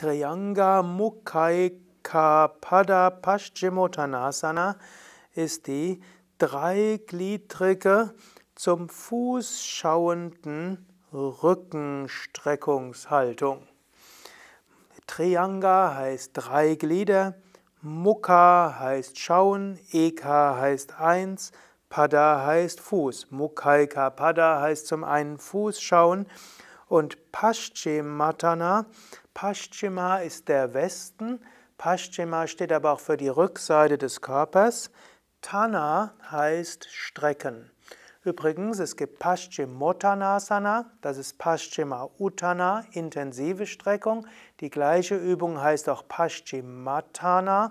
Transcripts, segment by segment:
Triyanga Trianga Pada Paschimottanasana ist die dreigliedrige zum Fuß schauenden Rückenstreckungshaltung. Triyanga heißt drei Glieder, Mukha heißt schauen, Eka heißt eins, Pada heißt Fuß. Mukhaika Pada heißt zum einen Fuß schauen und Paschimatana. Paschima ist der Westen, Paschima steht aber auch für die Rückseite des Körpers. Tana heißt Strecken. Übrigens, es gibt Paschimottanasana, das ist Paschima Utana, intensive Streckung. Die gleiche Übung heißt auch Paschimatana,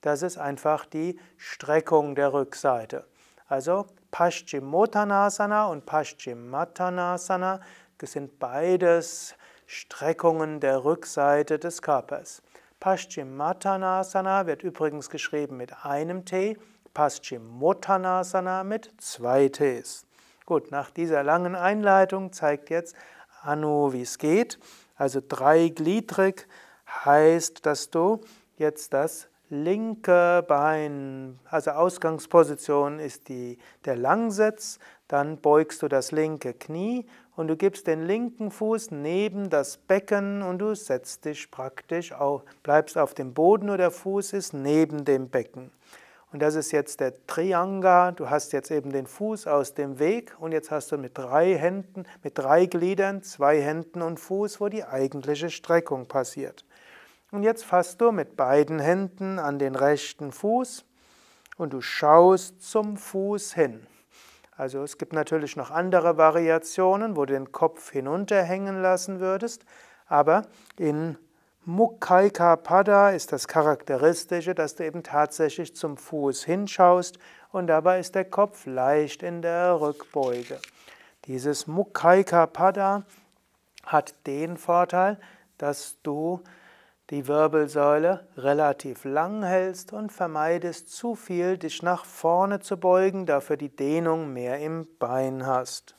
das ist einfach die Streckung der Rückseite. Also Paschimottanasana und Paschimatanasana das sind beides Streckungen der Rückseite des Körpers. Paschimottanasana wird übrigens geschrieben mit einem T, Paschimottanasana mit zwei Ts. Gut, nach dieser langen Einleitung zeigt jetzt Anu, wie es geht. Also dreigliedrig heißt, dass du jetzt das linke Bein, also Ausgangsposition ist die, der Langsitz, dann beugst du das linke Knie und du gibst den linken Fuß neben das Becken und du setzt dich praktisch auf, bleibst auf dem Boden oder Fuß ist neben dem Becken. Und das ist jetzt der Trianga. Du hast jetzt eben den Fuß aus dem Weg und jetzt hast du mit drei Händen, mit drei Gliedern, zwei Händen und Fuß, wo die eigentliche Streckung passiert. Und jetzt fasst du mit beiden Händen an den rechten Fuß und du schaust zum Fuß hin. Also es gibt natürlich noch andere Variationen, wo du den Kopf hinunterhängen lassen würdest, aber in Mukhaika Pada ist das Charakteristische, dass du eben tatsächlich zum Fuß hinschaust und dabei ist der Kopf leicht in der Rückbeuge. Dieses Mukhaika Pada hat den Vorteil, dass du die Wirbelsäule relativ lang hältst und vermeidest zu viel, dich nach vorne zu beugen, dafür die Dehnung mehr im Bein hast.